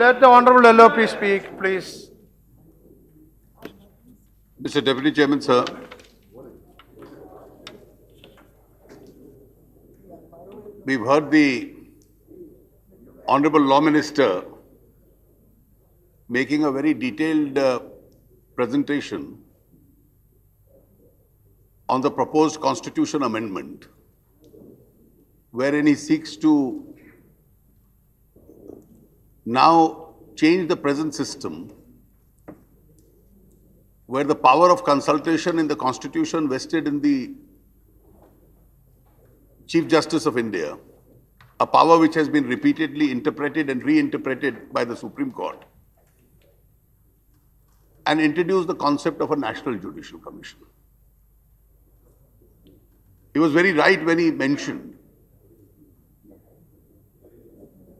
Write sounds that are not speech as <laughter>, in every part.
Let the Honorable LOP speak, please. Mr. Deputy Chairman, sir. We've heard the Honorable Law Minister making a very detailed uh, presentation on the proposed constitution amendment wherein he seeks to now change the present system where the power of consultation in the constitution vested in the Chief Justice of India, a power which has been repeatedly interpreted and reinterpreted by the Supreme Court, and introduce the concept of a National Judicial Commission. He was very right when he mentioned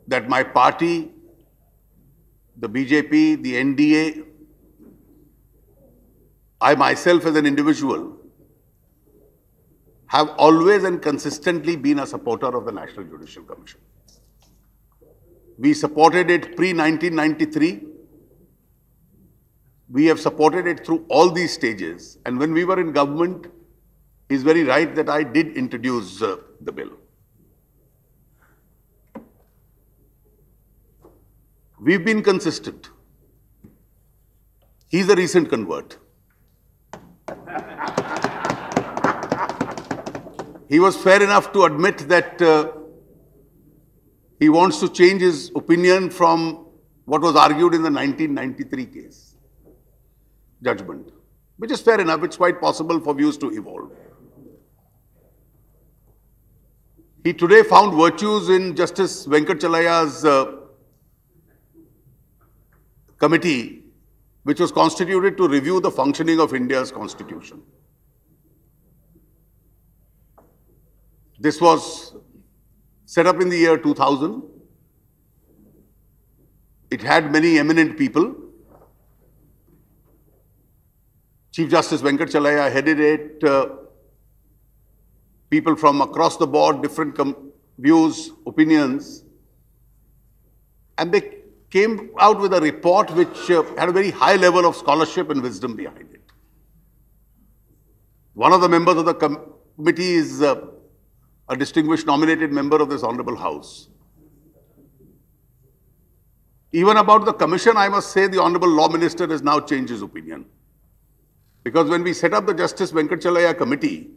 that my party the BJP, the NDA, I myself as an individual have always and consistently been a supporter of the National Judicial Commission. We supported it pre-1993. We have supported it through all these stages. And when we were in government, it's very right that I did introduce uh, the bill. We've been consistent. He's a recent convert. he was fair enough to admit that uh, he wants to change his opinion from what was argued in the 1993 case judgment, which is fair enough. It's quite possible for views to evolve. He today found virtues in Justice Venkat Chalaya's uh, committee which was constituted to review the functioning of India's constitution. This was set up in the year 2000. It had many eminent people. Chief Justice Venkat Chalaya headed it. Uh, people from across the board, different views, opinions, and they came out with a report which uh, had a very high level of scholarship and wisdom behind it. One of the members of the com committee is uh, a distinguished nominated member of this Honorable House. Even about the commission, I must say the Honorable Law Minister has now changed his opinion. Because when we set up the Justice Venkatachalaya Committee,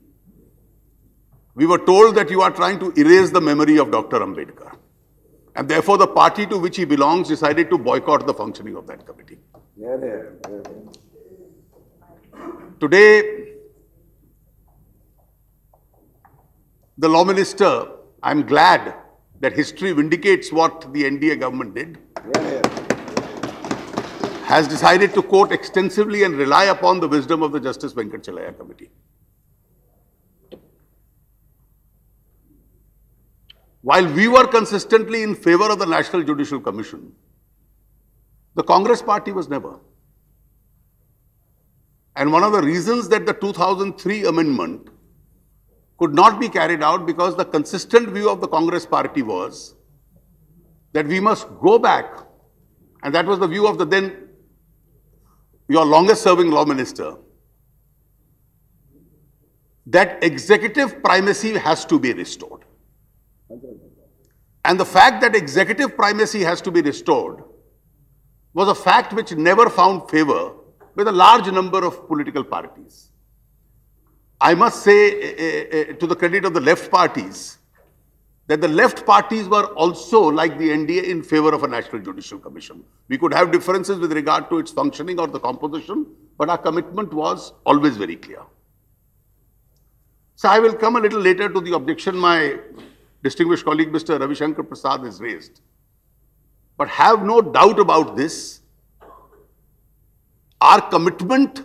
we were told that you are trying to erase the memory of Dr. Ambedkar. And therefore, the party to which he belongs decided to boycott the functioning of that committee. Yeah, yeah, yeah. Today, the law minister, I'm glad that history vindicates what the NDA government did, has decided to quote extensively and rely upon the wisdom of the Justice Venkachalaya Committee. While we were consistently in favor of the National Judicial Commission, the Congress party was never. And one of the reasons that the 2003 amendment could not be carried out because the consistent view of the Congress party was that we must go back, and that was the view of the then your longest serving law minister, that executive primacy has to be restored. And the fact that executive primacy has to be restored was a fact which never found favor with a large number of political parties. I must say, uh, uh, to the credit of the left parties, that the left parties were also, like the NDA, in favor of a National Judicial Commission. We could have differences with regard to its functioning or the composition, but our commitment was always very clear. So I will come a little later to the objection my distinguished colleague Mr. Ravishankar Prasad has raised. But have no doubt about this. Our commitment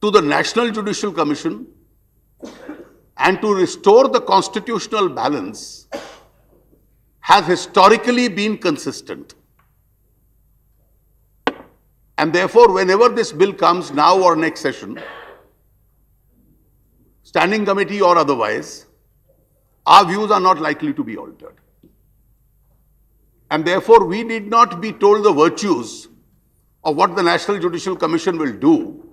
to the National Judicial Commission and to restore the constitutional balance has historically been consistent. And therefore, whenever this bill comes now or next session, standing committee or otherwise, our views are not likely to be altered. And therefore, we need not be told the virtues of what the National Judicial Commission will do,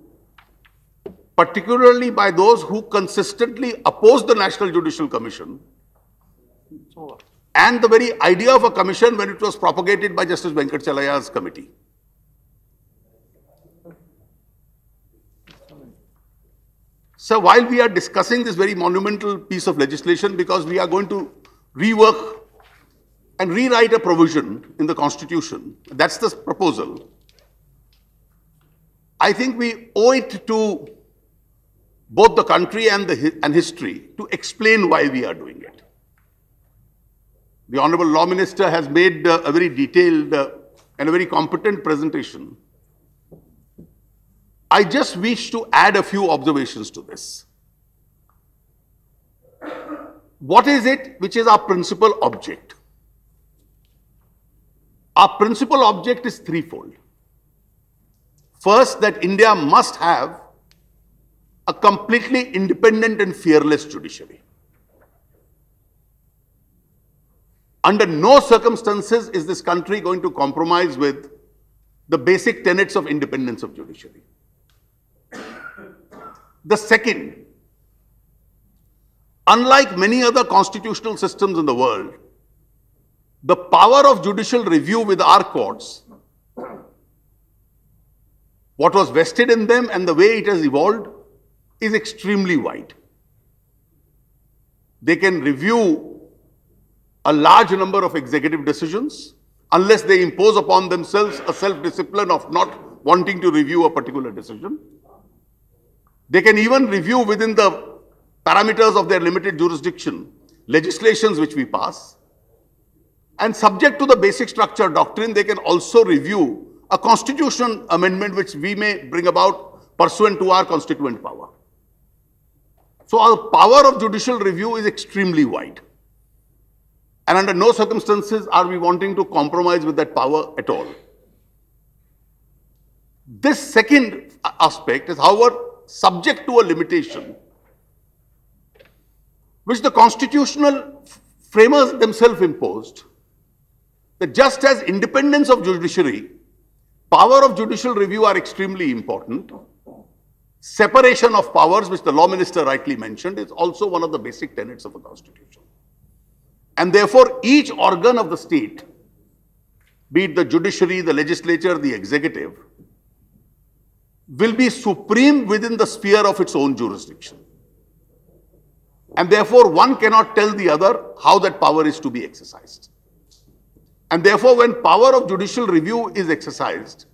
particularly by those who consistently oppose the National Judicial Commission and the very idea of a commission when it was propagated by Justice Venkat Chalaya's committee. So while we are discussing this very monumental piece of legislation, because we are going to rework and rewrite a provision in the Constitution, that's the proposal, I think we owe it to both the country and, the, and history to explain why we are doing it. The Honorable Law Minister has made uh, a very detailed uh, and a very competent presentation I just wish to add a few observations to this. What is it which is our principal object? Our principal object is threefold. First, that India must have a completely independent and fearless judiciary. Under no circumstances is this country going to compromise with the basic tenets of independence of judiciary. The second, unlike many other constitutional systems in the world, the power of judicial review with our courts, what was vested in them and the way it has evolved, is extremely wide. They can review a large number of executive decisions unless they impose upon themselves a self-discipline of not wanting to review a particular decision. They can even review within the parameters of their limited jurisdiction legislations which we pass. And subject to the basic structure doctrine, they can also review a constitution amendment which we may bring about pursuant to our constituent power. So our power of judicial review is extremely wide. And under no circumstances are we wanting to compromise with that power at all. This second aspect is, however, subject to a limitation which the constitutional framers themselves imposed that just as independence of judiciary, power of judicial review are extremely important, separation of powers, which the law minister rightly mentioned, is also one of the basic tenets of the constitution. And therefore, each organ of the state, be it the judiciary, the legislature, the executive, will be supreme within the sphere of its own jurisdiction. And therefore, one cannot tell the other how that power is to be exercised. And therefore, when power of judicial review is exercised,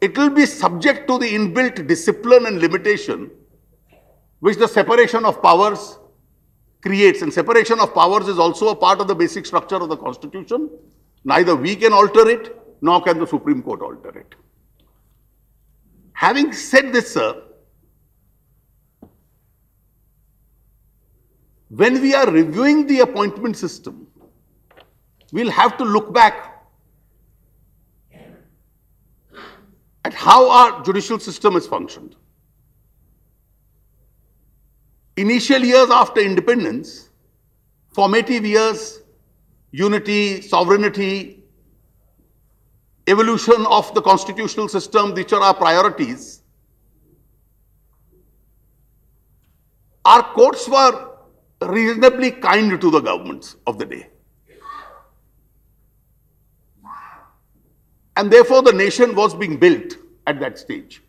it will be subject to the inbuilt discipline and limitation which the separation of powers creates. And separation of powers is also a part of the basic structure of the Constitution. Neither we can alter it, nor can the Supreme Court alter it. Having said this, sir, when we are reviewing the appointment system, we'll have to look back at how our judicial system has functioned. Initial years after independence, formative years, unity, sovereignty, evolution of the constitutional system, which are our priorities, our courts were reasonably kind to the governments of the day. And therefore, the nation was being built at that stage.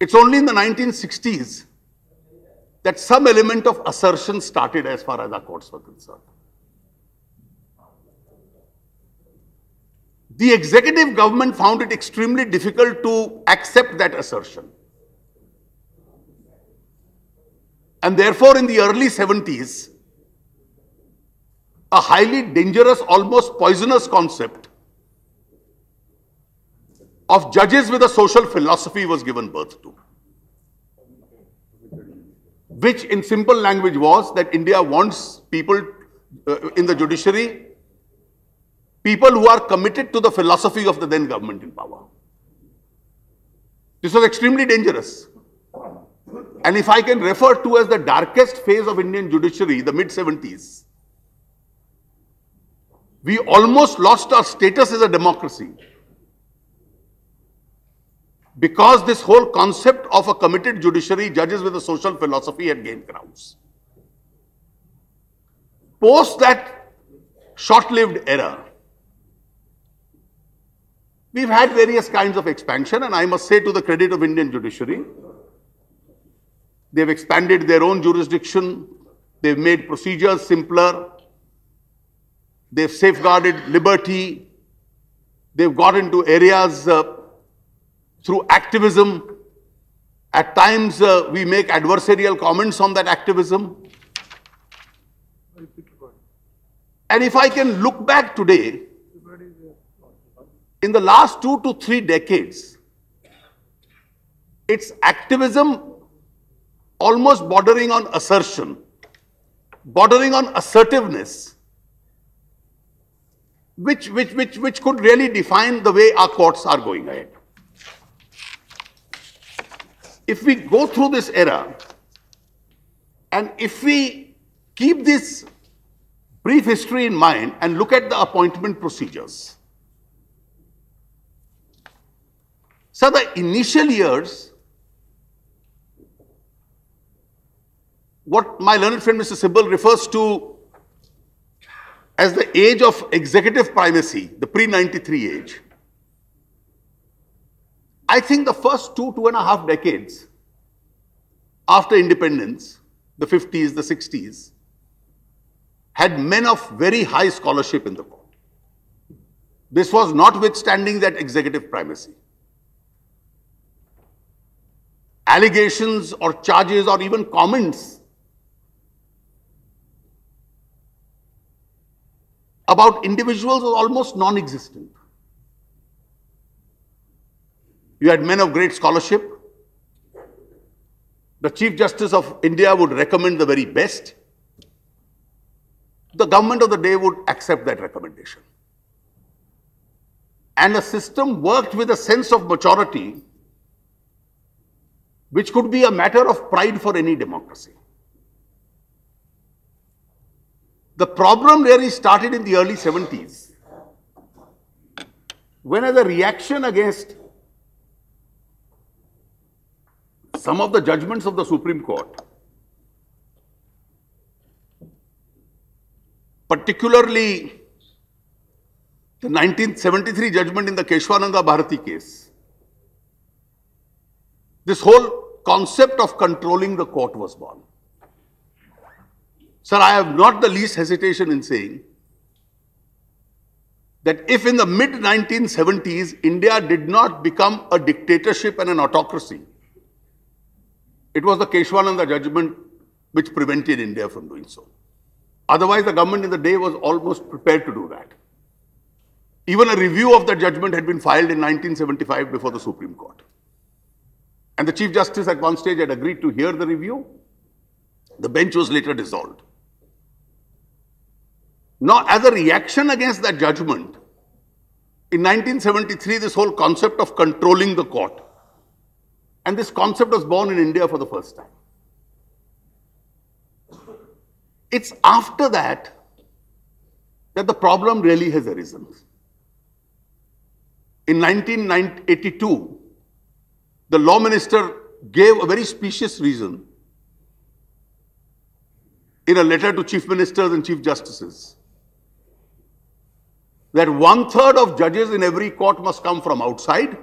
It's only in the 1960s that some element of assertion started as far as our courts were concerned. The executive government found it extremely difficult to accept that assertion. And therefore, in the early 70s, a highly dangerous, almost poisonous concept of judges with a social philosophy was given birth to. Which in simple language was that India wants people uh, in the judiciary people who are committed to the philosophy of the then government in power. This was extremely dangerous. And if I can refer to as the darkest phase of Indian judiciary, the mid 70s, we almost lost our status as a democracy because this whole concept of a committed judiciary, judges with a social philosophy had gained grounds. Post that short lived era, We've had various kinds of expansion, and I must say to the credit of Indian judiciary, they've expanded their own jurisdiction, they've made procedures simpler, they've safeguarded liberty, they've got into areas uh, through activism. At times, uh, we make adversarial comments on that activism. And if I can look back today, in the last two to three decades, its activism almost bordering on assertion, bordering on assertiveness, which, which, which, which could really define the way our courts are going ahead. If we go through this era, and if we keep this brief history in mind and look at the appointment procedures, So the initial years, what my learned friend Mr. Sibyl refers to as the age of executive primacy, the pre-93 age. I think the first two, two and a half decades after independence, the 50s, the 60s, had men of very high scholarship in the court. This was notwithstanding that executive primacy allegations or charges or even comments about individuals was almost non-existent. You had men of great scholarship. The Chief Justice of India would recommend the very best. The government of the day would accept that recommendation. And the system worked with a sense of maturity which could be a matter of pride for any democracy. The problem really started in the early 70s when as a reaction against some of the judgments of the Supreme Court, particularly the 1973 judgment in the Keshwananda Bharati case, this whole concept of controlling the court was born. Sir, I have not the least hesitation in saying that if in the mid 1970s India did not become a dictatorship and an autocracy, it was the Keshwananda judgment which prevented India from doing so. Otherwise, the government in the day was almost prepared to do that. Even a review of the judgment had been filed in 1975 before the Supreme Court. And the Chief Justice at one stage had agreed to hear the review. The bench was later dissolved. Now, as a reaction against that judgment, in 1973, this whole concept of controlling the court, and this concept was born in India for the first time. It's after that that the problem really has arisen. In 1982, the law minister gave a very specious reason in a letter to chief ministers and chief justices that one third of judges in every court must come from outside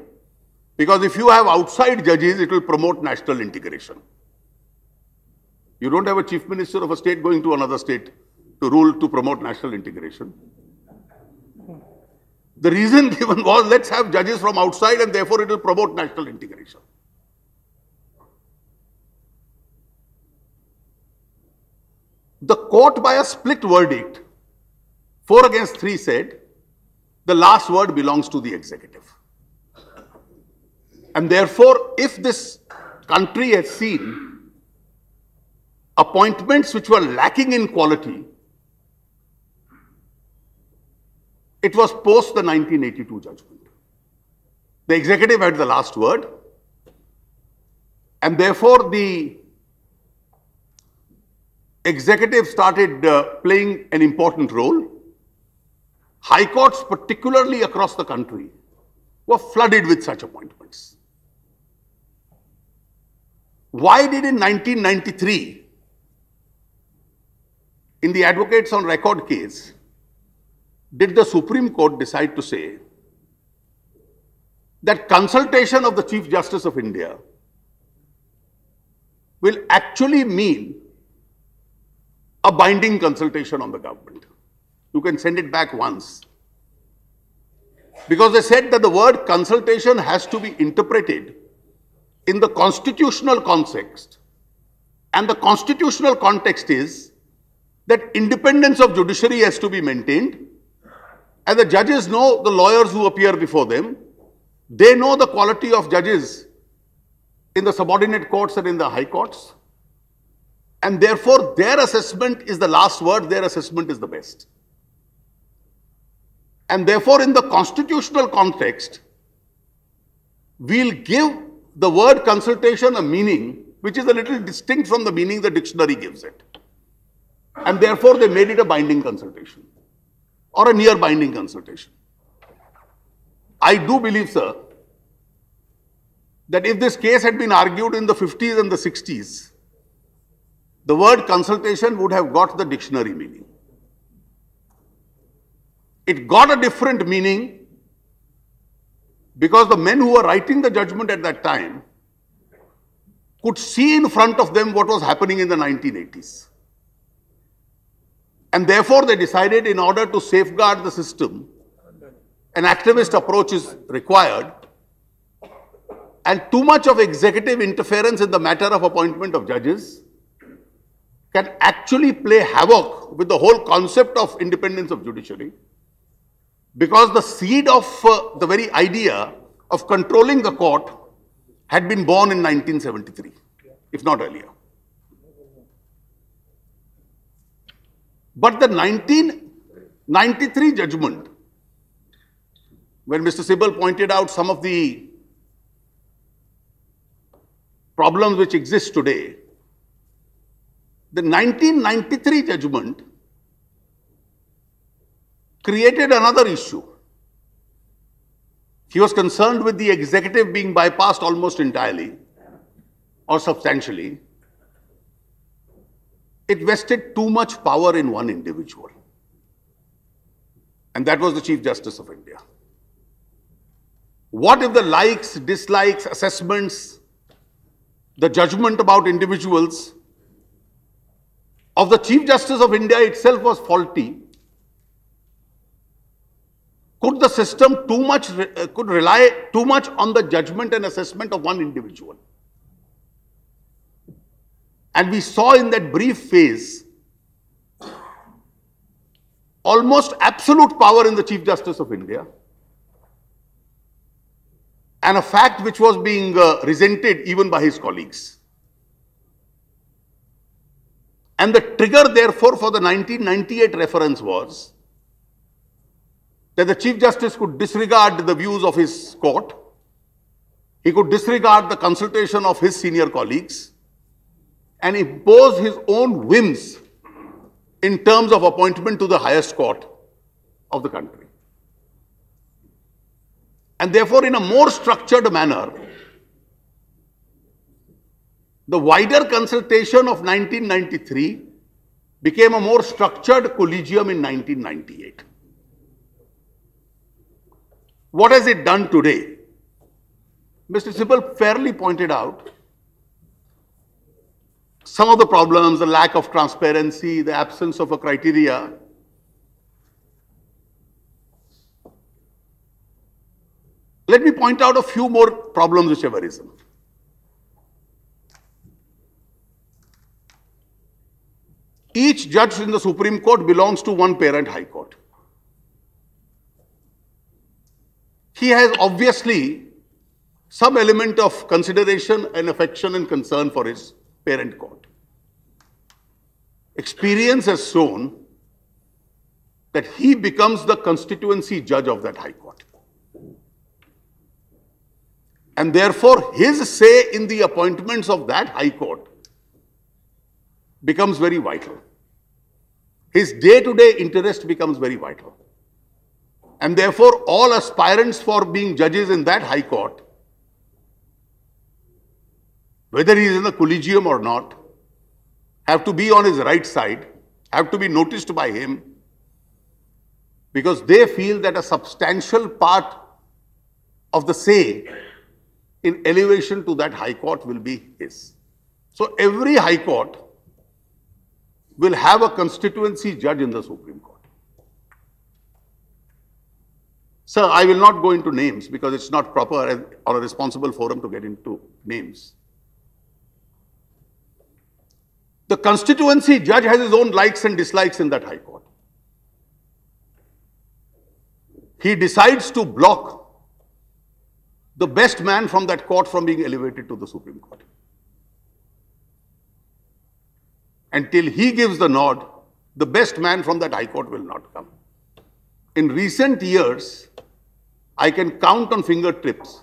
because if you have outside judges, it will promote national integration. You don't have a chief minister of a state going to another state to rule to promote national integration. The reason <laughs> given was let's have judges from outside and therefore it will promote national integration. The court by a split verdict, 4 against 3 said, the last word belongs to the executive. And therefore, if this country has seen appointments which were lacking in quality It was post the 1982 judgment. The executive had the last word, and therefore the executive started uh, playing an important role. High courts, particularly across the country, were flooded with such appointments. Why did in 1993, in the Advocates on Record case, did the Supreme Court decide to say that consultation of the Chief Justice of India will actually mean a binding consultation on the government. You can send it back once. Because they said that the word consultation has to be interpreted in the constitutional context. And the constitutional context is that independence of judiciary has to be maintained and the judges know the lawyers who appear before them. They know the quality of judges in the subordinate courts and in the high courts. And therefore, their assessment is the last word, their assessment is the best. And therefore, in the constitutional context, we'll give the word consultation a meaning which is a little distinct from the meaning the dictionary gives it. And therefore, they made it a binding consultation or a near binding consultation. I do believe, sir, that if this case had been argued in the 50s and the 60s, the word consultation would have got the dictionary meaning. It got a different meaning because the men who were writing the judgment at that time could see in front of them what was happening in the 1980s. And therefore, they decided in order to safeguard the system, an activist approach is required. And too much of executive interference in the matter of appointment of judges can actually play havoc with the whole concept of independence of judiciary because the seed of uh, the very idea of controlling the court had been born in 1973, if not earlier. But the 1993 judgment, when Mr. Sibyl pointed out some of the problems which exist today, the 1993 judgment created another issue. He was concerned with the executive being bypassed almost entirely or substantially. It vested too much power in one individual. And that was the Chief Justice of India. What if the likes, dislikes, assessments, the judgment about individuals of the Chief Justice of India itself was faulty? Could the system too much, uh, could rely too much on the judgment and assessment of one individual? And we saw in that brief phase almost absolute power in the Chief Justice of India and a fact which was being uh, resented even by his colleagues. And the trigger, therefore, for the 1998 reference was that the Chief Justice could disregard the views of his court, he could disregard the consultation of his senior colleagues, and impose his own whims in terms of appointment to the highest court of the country. And therefore, in a more structured manner, the wider consultation of 1993 became a more structured collegium in 1998. What has it done today? Mr. Sibyl fairly pointed out some of the problems, the lack of transparency, the absence of a criteria, Let me point out a few more problems which have arisen. Each judge in the Supreme Court belongs to one parent High Court. He has obviously some element of consideration and affection and concern for his parent court. Experience has shown that he becomes the constituency judge of that High Court. And therefore, his say in the appointments of that High Court becomes very vital. His day to day interest becomes very vital. And therefore, all aspirants for being judges in that High Court whether he is in the collegium or not, have to be on his right side, have to be noticed by him, because they feel that a substantial part of the say in elevation to that High Court will be his. So every High Court will have a constituency judge in the Supreme Court. Sir, I will not go into names because it's not proper or a responsible forum to get into names. The constituency judge has his own likes and dislikes in that High Court. He decides to block the best man from that court from being elevated to the Supreme Court. Until he gives the nod, the best man from that High Court will not come. In recent years, I can count on finger tips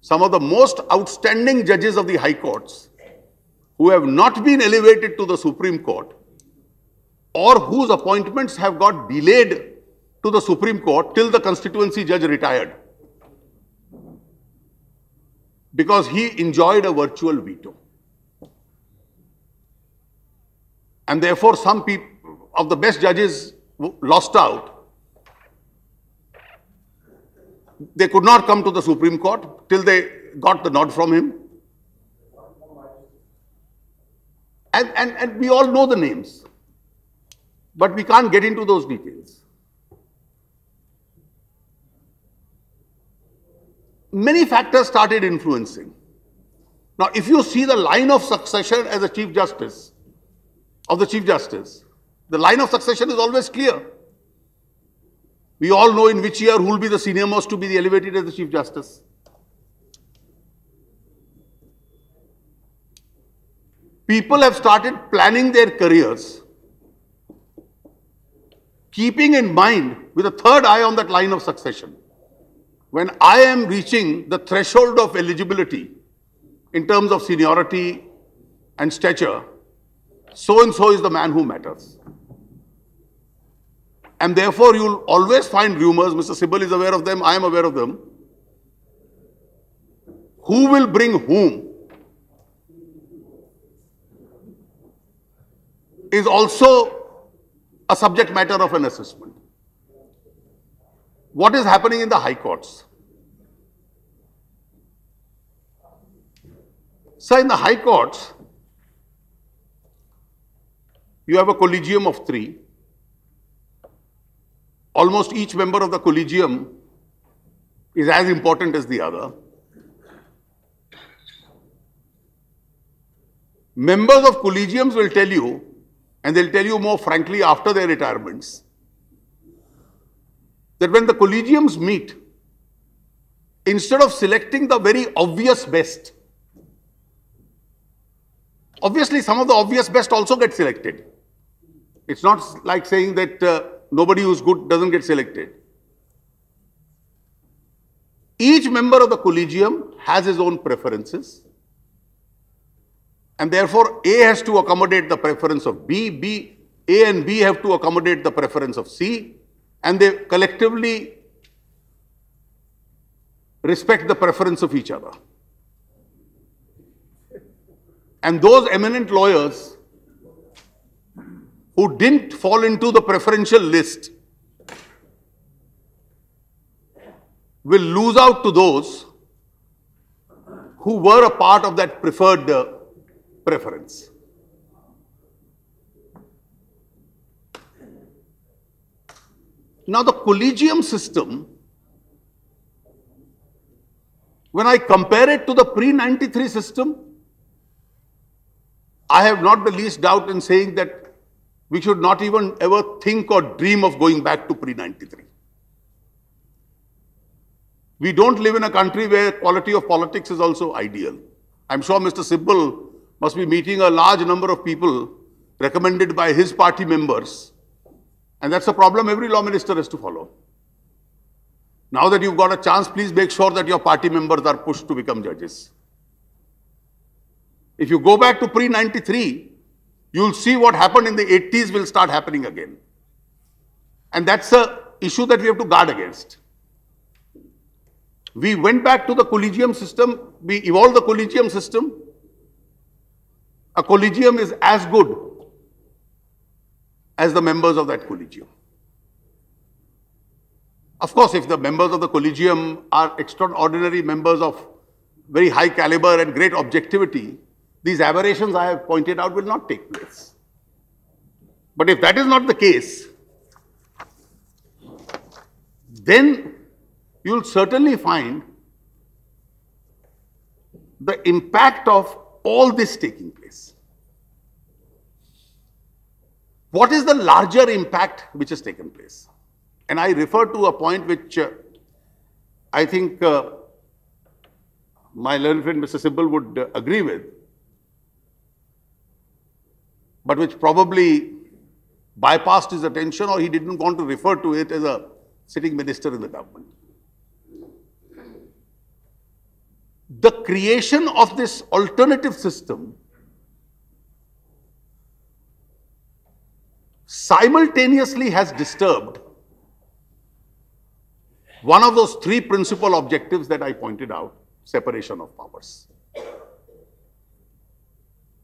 some of the most outstanding judges of the High Courts who have not been elevated to the Supreme Court or whose appointments have got delayed to the Supreme Court till the constituency judge retired because he enjoyed a virtual veto. And therefore, some of the best judges lost out. They could not come to the Supreme Court till they got the nod from him. And, and, and we all know the names, but we can't get into those details. Many factors started influencing. Now, if you see the line of succession as a Chief Justice, of the Chief Justice, the line of succession is always clear. We all know in which year who will be the senior most to be elevated as the Chief Justice. people have started planning their careers, keeping in mind with a third eye on that line of succession. When I am reaching the threshold of eligibility in terms of seniority and stature, so and so is the man who matters. And therefore, you'll always find rumors, Mr. Sibyl is aware of them, I am aware of them. Who will bring whom is also a subject matter of an assessment. What is happening in the high courts? So in the high courts, you have a collegium of three. Almost each member of the collegium is as important as the other. Members of collegiums will tell you and they'll tell you more frankly after their retirements that when the collegiums meet, instead of selecting the very obvious best, obviously some of the obvious best also get selected. It's not like saying that uh, nobody who's good doesn't get selected. Each member of the collegium has his own preferences. And therefore, A has to accommodate the preference of B, B, A and B have to accommodate the preference of C, and they collectively respect the preference of each other. And those eminent lawyers who didn't fall into the preferential list will lose out to those who were a part of that preferred uh, preference. Now the collegium system, when I compare it to the pre-93 system, I have not the least doubt in saying that we should not even ever think or dream of going back to pre-93. We don't live in a country where quality of politics is also ideal. I'm sure Mr. Sibbal must be meeting a large number of people recommended by his party members. And that's a problem every law minister has to follow. Now that you've got a chance, please make sure that your party members are pushed to become judges. If you go back to pre-93, you'll see what happened in the 80s will start happening again. And that's an issue that we have to guard against. We went back to the collegium system. We evolved the collegium system a collegium is as good as the members of that collegium. Of course, if the members of the collegium are extraordinary members of very high caliber and great objectivity, these aberrations I have pointed out will not take place. But if that is not the case, then you will certainly find the impact of all this taking place? What is the larger impact which has taken place? And I refer to a point which uh, I think uh, my learned friend Mr. Sibyl would uh, agree with, but which probably bypassed his attention or he didn't want to refer to it as a sitting minister in the government. the creation of this alternative system simultaneously has disturbed one of those three principal objectives that I pointed out, separation of powers.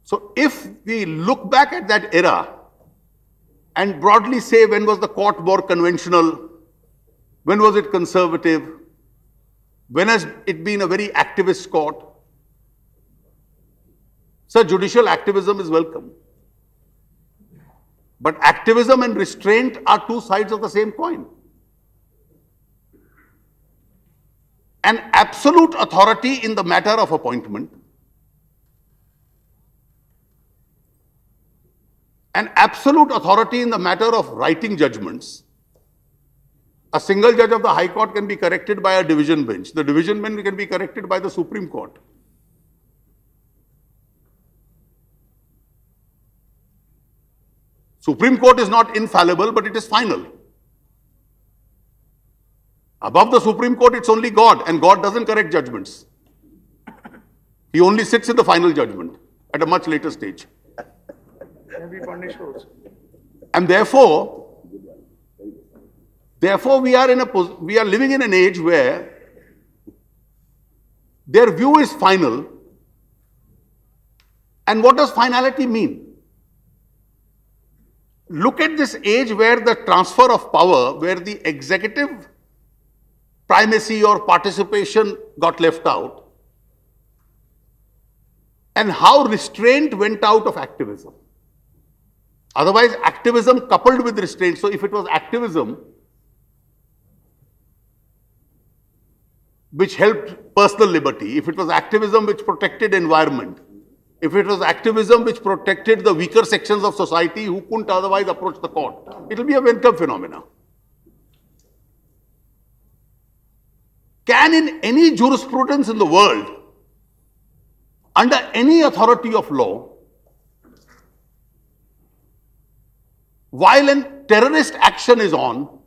So if we look back at that era and broadly say when was the court more conventional, when was it conservative, when has it been a very activist court? Sir, judicial activism is welcome. But activism and restraint are two sides of the same coin. An absolute authority in the matter of appointment, an absolute authority in the matter of writing judgments, a single judge of the High Court can be corrected by a division bench. The division bench can be corrected by the Supreme Court. Supreme Court is not infallible, but it is final. Above the Supreme Court, it's only God, and God doesn't correct judgments. He only sits in the final judgment at a much later stage. And therefore, Therefore, we are, in a, we are living in an age where their view is final. And what does finality mean? Look at this age where the transfer of power, where the executive primacy or participation got left out, and how restraint went out of activism. Otherwise, activism coupled with restraint. So, if it was activism, which helped personal liberty, if it was activism which protected environment, if it was activism which protected the weaker sections of society who couldn't otherwise approach the court, it will be a welcome phenomena. Can in any jurisprudence in the world, under any authority of law, while terrorist action is on,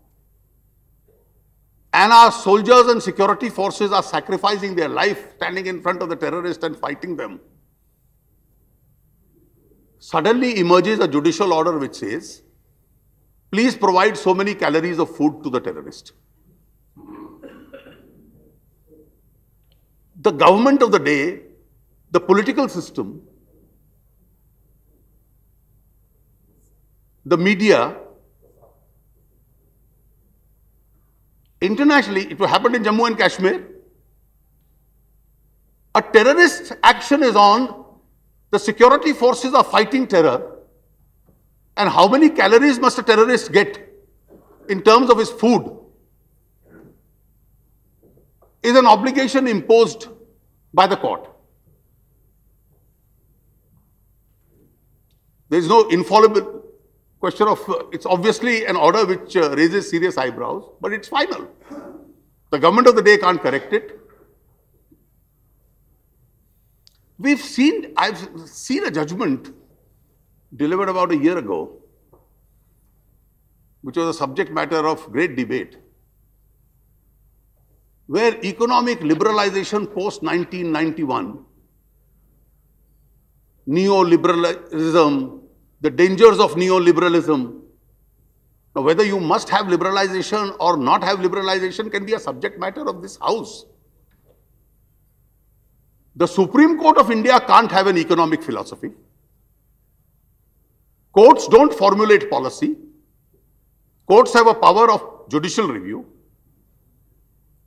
and our soldiers and security forces are sacrificing their life, standing in front of the terrorists and fighting them. Suddenly emerges a judicial order which says, please provide so many calories of food to the terrorist. The government of the day, the political system, the media internationally, it happened in Jammu and Kashmir. A terrorist action is on, the security forces are fighting terror. And how many calories must a terrorist get in terms of his food? Is an obligation imposed by the court. There is no infallible question of, uh, it's obviously an order which uh, raises serious eyebrows, but it's final. The government of the day can't correct it. We've seen, I've seen a judgment delivered about a year ago, which was a subject matter of great debate, where economic liberalization post 1991, neoliberalism, the dangers of neoliberalism. Now, whether you must have liberalization or not have liberalization can be a subject matter of this house. The Supreme Court of India can't have an economic philosophy. Courts don't formulate policy. Courts have a power of judicial review.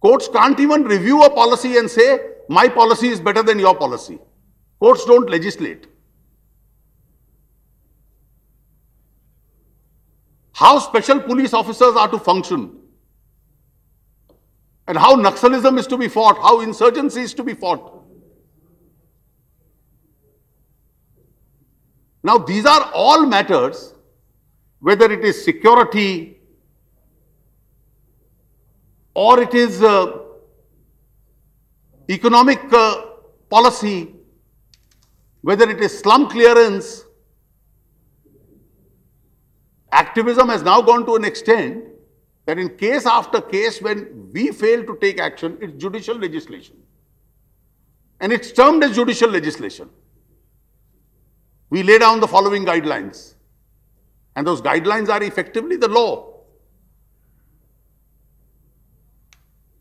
Courts can't even review a policy and say, my policy is better than your policy. Courts don't legislate. how special police officers are to function and how Naxalism is to be fought, how insurgency is to be fought. Now, these are all matters, whether it is security or it is uh, economic uh, policy, whether it is slum clearance, activism has now gone to an extent that in case after case when we fail to take action, it's judicial legislation. And it's termed as judicial legislation. We lay down the following guidelines. And those guidelines are effectively the law.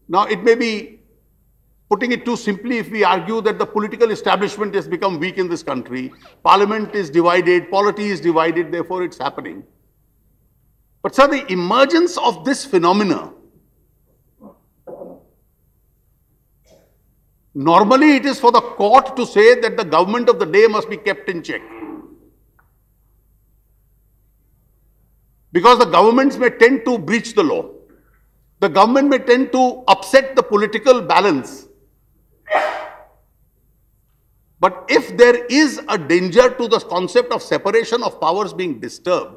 Now, it may be putting it too simply if we argue that the political establishment has become weak in this country, parliament is divided, polity is divided, therefore it's happening. But, sir, the emergence of this phenomena, normally it is for the court to say that the government of the day must be kept in check. Because the governments may tend to breach the law. The government may tend to upset the political balance. But if there is a danger to the concept of separation of powers being disturbed,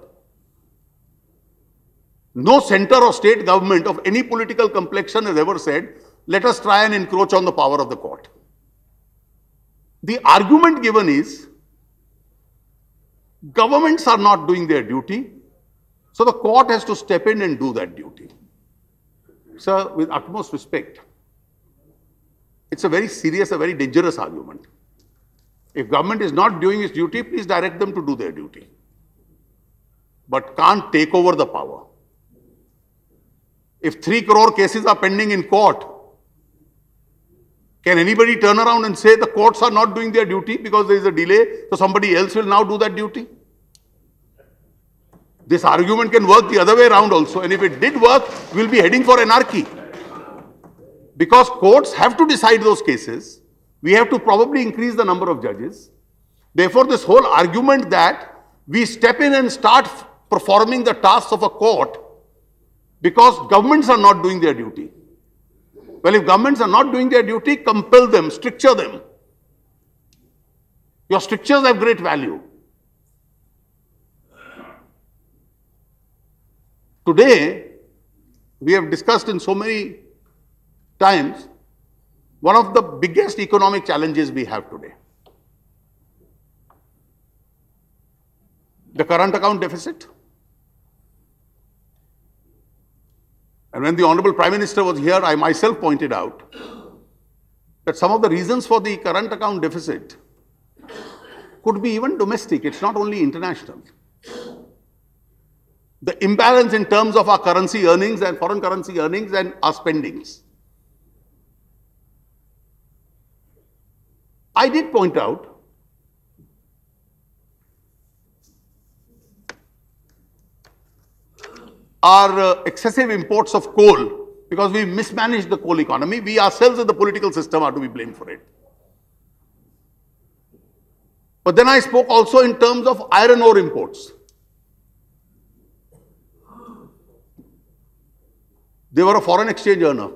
no center or state government of any political complexion has ever said, let us try and encroach on the power of the court. The argument given is, governments are not doing their duty, so the court has to step in and do that duty. Sir, with utmost respect, it's a very serious, a very dangerous argument. If government is not doing its duty, please direct them to do their duty. But can't take over the power. If 3 crore cases are pending in court, can anybody turn around and say the courts are not doing their duty because there is a delay, so somebody else will now do that duty? This argument can work the other way around also, and if it did work, we'll be heading for anarchy. Because courts have to decide those cases, we have to probably increase the number of judges. Therefore, this whole argument that we step in and start performing the tasks of a court because governments are not doing their duty. Well, if governments are not doing their duty, compel them, stricture them. Your strictures have great value. Today, we have discussed in so many times one of the biggest economic challenges we have today. The current account deficit. And when the Honorable Prime Minister was here, I myself pointed out that some of the reasons for the current account deficit could be even domestic, it's not only international. The imbalance in terms of our currency earnings and foreign currency earnings and our spendings. I did point out our uh, excessive imports of coal because we mismanaged the coal economy. We ourselves in the political system are to be blamed for it. But then I spoke also in terms of iron ore imports. They were a foreign exchange earner.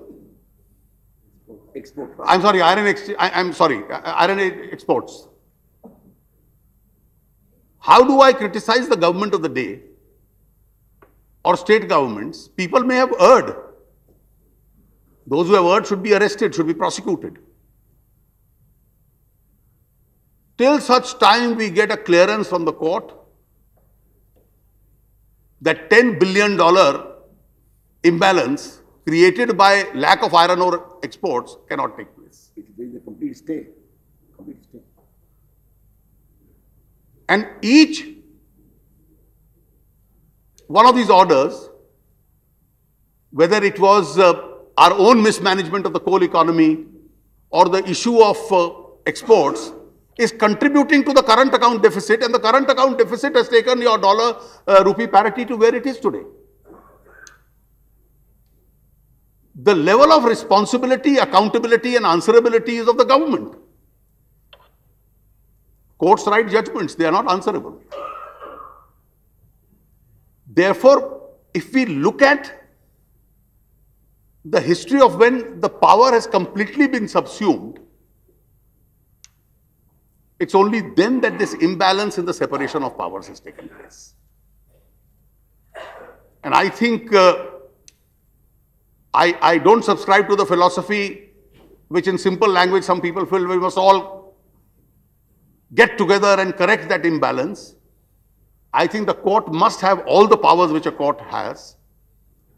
Export. I'm sorry, iron ex. I, I'm sorry, iron exports. How do I criticize the government of the day or state governments, people may have erred. Those who have erred should be arrested, should be prosecuted. Till such time we get a clearance from the court that $10 billion imbalance created by lack of iron ore exports cannot take place. It is a complete stay. Complete stay. And each one of these orders, whether it was uh, our own mismanagement of the coal economy or the issue of uh, exports, is contributing to the current account deficit and the current account deficit has taken your dollar uh, rupee parity to where it is today. The level of responsibility, accountability and answerability is of the government. Courts write judgments, they are not answerable. Therefore, if we look at the history of when the power has completely been subsumed, it's only then that this imbalance in the separation of powers has taken place. And I think uh, I, I don't subscribe to the philosophy which in simple language some people feel we must all get together and correct that imbalance. I think the court must have all the powers which a court has,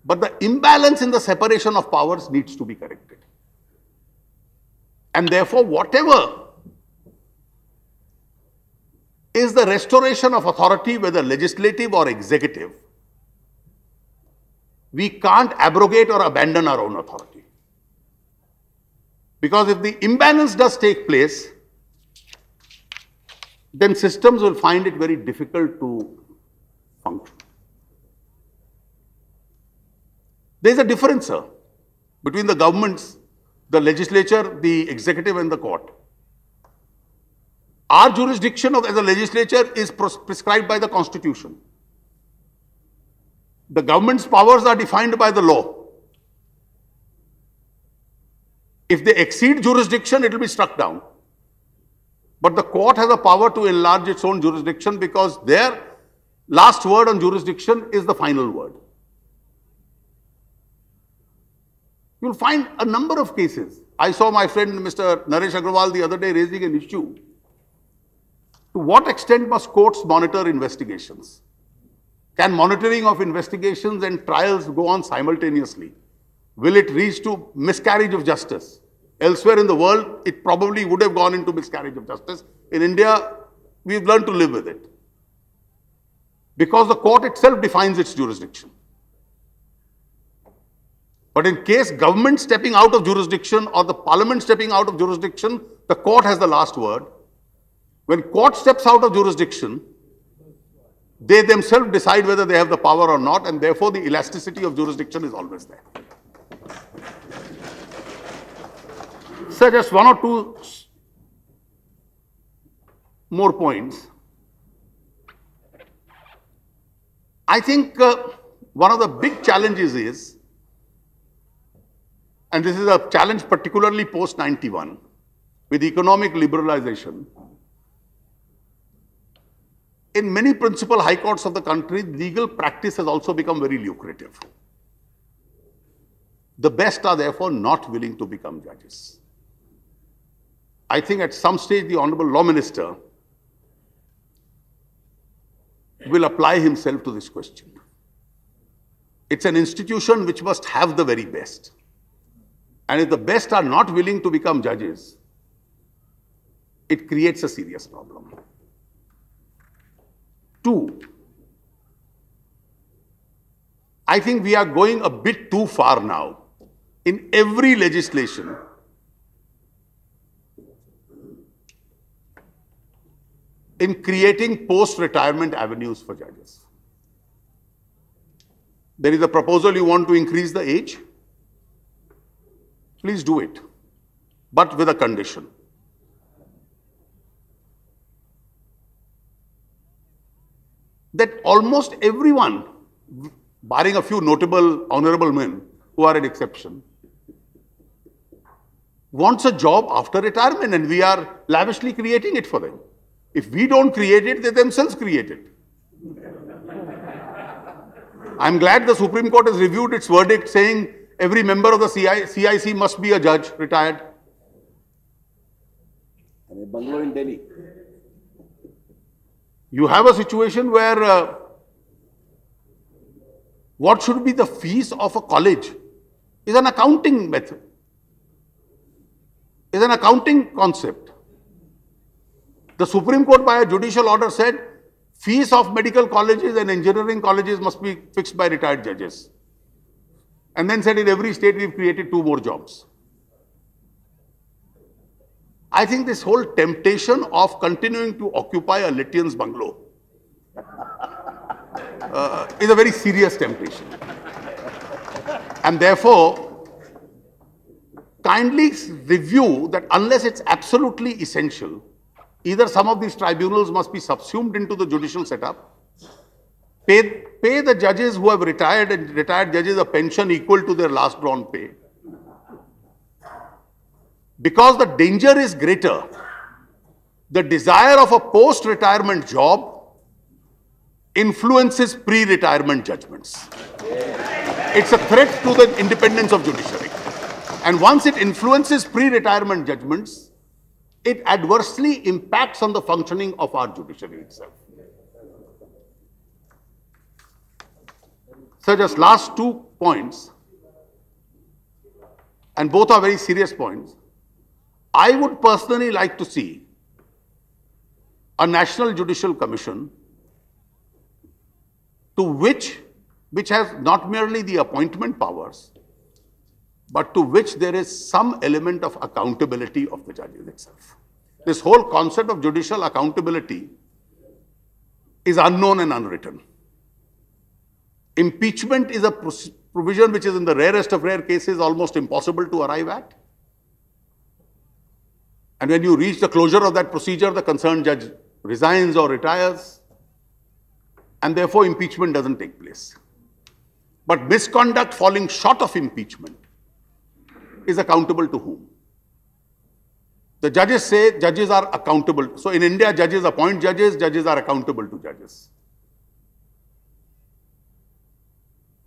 but the imbalance in the separation of powers needs to be corrected. And therefore, whatever is the restoration of authority, whether legislative or executive, we can't abrogate or abandon our own authority. Because if the imbalance does take place, then systems will find it very difficult to function. There is a difference, sir, between the governments, the legislature, the executive and the court. Our jurisdiction of, as a legislature is prescribed by the constitution. The government's powers are defined by the law. If they exceed jurisdiction, it will be struck down. But the court has a power to enlarge its own jurisdiction because their last word on jurisdiction is the final word. You'll find a number of cases. I saw my friend Mr. Naresh Agrawal the other day raising an issue. To what extent must courts monitor investigations? Can monitoring of investigations and trials go on simultaneously? Will it reach to miscarriage of justice? Elsewhere in the world, it probably would have gone into miscarriage of justice. In India, we've learned to live with it. Because the court itself defines its jurisdiction. But in case government stepping out of jurisdiction or the parliament stepping out of jurisdiction, the court has the last word. When court steps out of jurisdiction, they themselves decide whether they have the power or not and therefore the elasticity of jurisdiction is always there suggest one or two more points. I think uh, one of the big challenges is, and this is a challenge particularly post 91, with economic liberalization, in many principal high courts of the country, legal practice has also become very lucrative. The best are therefore not willing to become judges. I think at some stage the Honorable Law Minister will apply himself to this question. It's an institution which must have the very best. And if the best are not willing to become judges, it creates a serious problem. Two, I think we are going a bit too far now in every legislation in creating post-retirement avenues for judges. There is a proposal you want to increase the age. Please do it, but with a condition. That almost everyone, barring a few notable honorable men who are an exception, wants a job after retirement and we are lavishly creating it for them. If we don't create it, they themselves create it. I'm glad the Supreme Court has reviewed its verdict saying every member of the CIC must be a judge, retired. And a bungalow in Delhi. You have a situation where uh, what should be the fees of a college is an accounting method, is an accounting concept. The Supreme Court by a judicial order said fees of medical colleges and engineering colleges must be fixed by retired judges. And then said in every state we've created two more jobs. I think this whole temptation of continuing to occupy a Littian's bungalow <laughs> uh, is a very serious temptation. And therefore, kindly review that unless it's absolutely essential, Either some of these tribunals must be subsumed into the judicial setup, pay, pay the judges who have retired and retired judges a pension equal to their last drawn pay. Because the danger is greater, the desire of a post-retirement job influences pre-retirement judgments. It's a threat to the independence of judiciary. And once it influences pre-retirement judgments, it adversely impacts on the functioning of our judiciary itself. So just last two points, and both are very serious points. I would personally like to see a National Judicial Commission to which, which has not merely the appointment powers, but to which there is some element of accountability of the judges itself. This whole concept of judicial accountability is unknown and unwritten. Impeachment is a provision which is in the rarest of rare cases almost impossible to arrive at. And when you reach the closure of that procedure, the concerned judge resigns or retires, and therefore impeachment doesn't take place. But misconduct falling short of impeachment is accountable to whom? The judges say judges are accountable. So in India, judges appoint judges, judges are accountable to judges.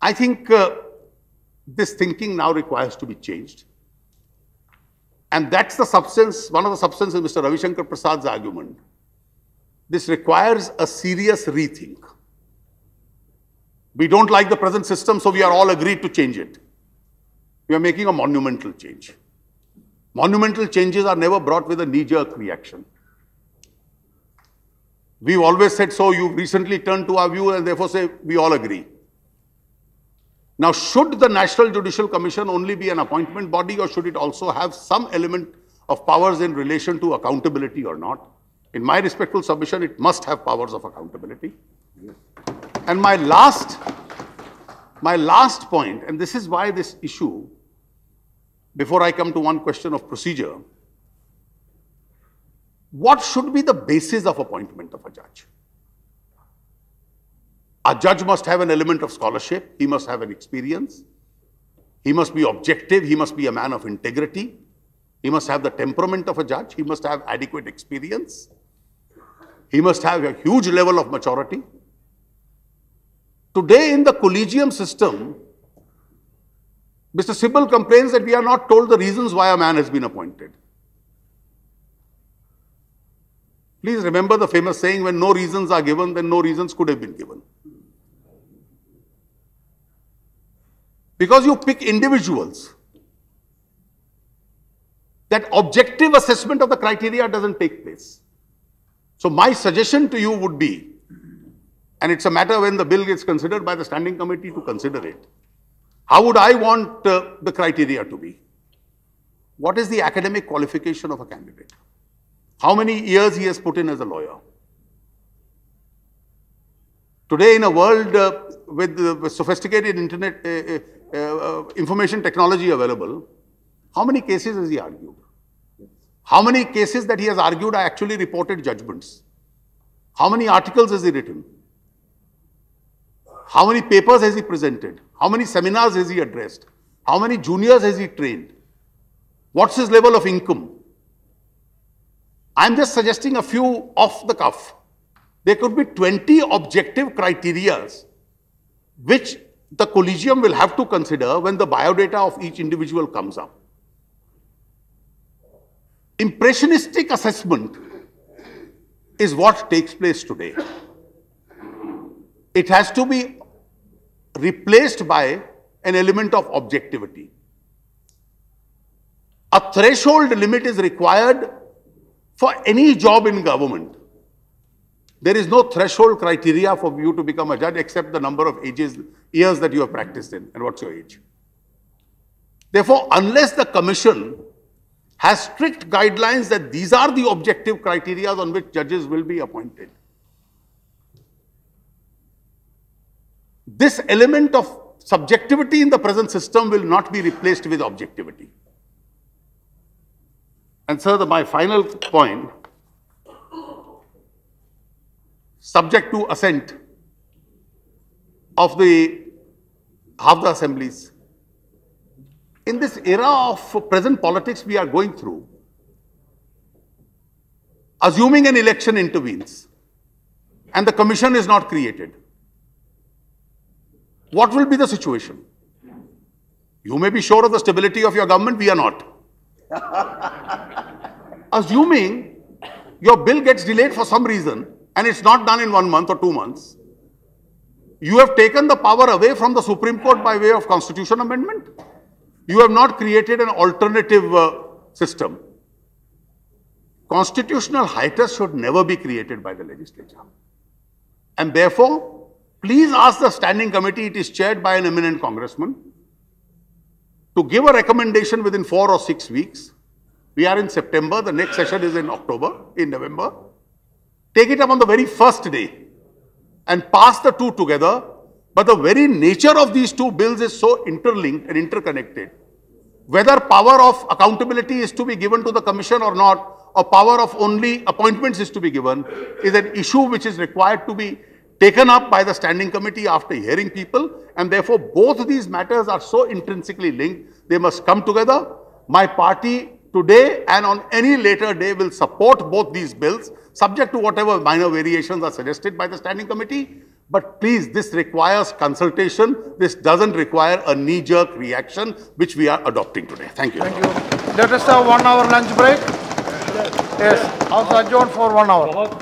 I think uh, this thinking now requires to be changed. And that's the substance, one of the substances of Mr. Ravishankar Prasad's argument. This requires a serious rethink. We don't like the present system, so we are all agreed to change it. We are making a monumental change. Monumental changes are never brought with a knee-jerk reaction. We've always said so, you've recently turned to our view and therefore say, we all agree. Now, should the National Judicial Commission only be an appointment body or should it also have some element of powers in relation to accountability or not? In my respectful submission, it must have powers of accountability. And my last, my last point, and this is why this issue before I come to one question of procedure, what should be the basis of appointment of a judge? A judge must have an element of scholarship, he must have an experience, he must be objective, he must be a man of integrity, he must have the temperament of a judge, he must have adequate experience, he must have a huge level of maturity. Today in the collegium system, Mr. Sibyl complains that we are not told the reasons why a man has been appointed. Please remember the famous saying when no reasons are given, then no reasons could have been given. Because you pick individuals, that objective assessment of the criteria doesn't take place. So, my suggestion to you would be, and it's a matter when the bill gets considered by the standing committee to consider it. How would I want uh, the criteria to be? What is the academic qualification of a candidate? How many years he has put in as a lawyer? Today, in a world uh, with, uh, with, sophisticated internet uh, uh, uh, information technology available, how many cases has he argued? How many cases that he has argued are actually reported judgments? How many articles has he written? How many papers has he presented? How many seminars has he addressed? How many juniors has he trained? What's his level of income? I'm just suggesting a few off the cuff. There could be 20 objective criteria, which the collegium will have to consider when the biodata of each individual comes up. Impressionistic assessment is what takes place today. It has to be replaced by an element of objectivity. A threshold limit is required for any job in government. There is no threshold criteria for you to become a judge except the number of ages, years that you have practiced in and what's your age. Therefore, unless the commission has strict guidelines that these are the objective criteria on which judges will be appointed, this element of subjectivity in the present system will not be replaced with objectivity. And so the, my final point, subject to assent of the of the assemblies. In this era of present politics we are going through, assuming an election intervenes and the commission is not created, what will be the situation? You may be sure of the stability of your government, we are not. <laughs> Assuming your bill gets delayed for some reason and it's not done in one month or two months, you have taken the power away from the Supreme Court by way of constitution amendment. You have not created an alternative uh, system. Constitutional hiatus should never be created by the legislature. And therefore, Please ask the standing committee, it is chaired by an eminent congressman, to give a recommendation within four or six weeks. We are in September, the next session is in October, in November. Take it up on the very first day and pass the two together. But the very nature of these two bills is so interlinked and interconnected. Whether power of accountability is to be given to the commission or not, or power of only appointments is to be given, is an issue which is required to be taken up by the standing committee after hearing people and therefore both these matters are so intrinsically linked they must come together my party today and on any later day will support both these bills subject to whatever minor variations are suggested by the standing committee but please this requires consultation this doesn't require a knee jerk reaction which we are adopting today thank you thank you let us have one hour lunch break yes also adjourn for one hour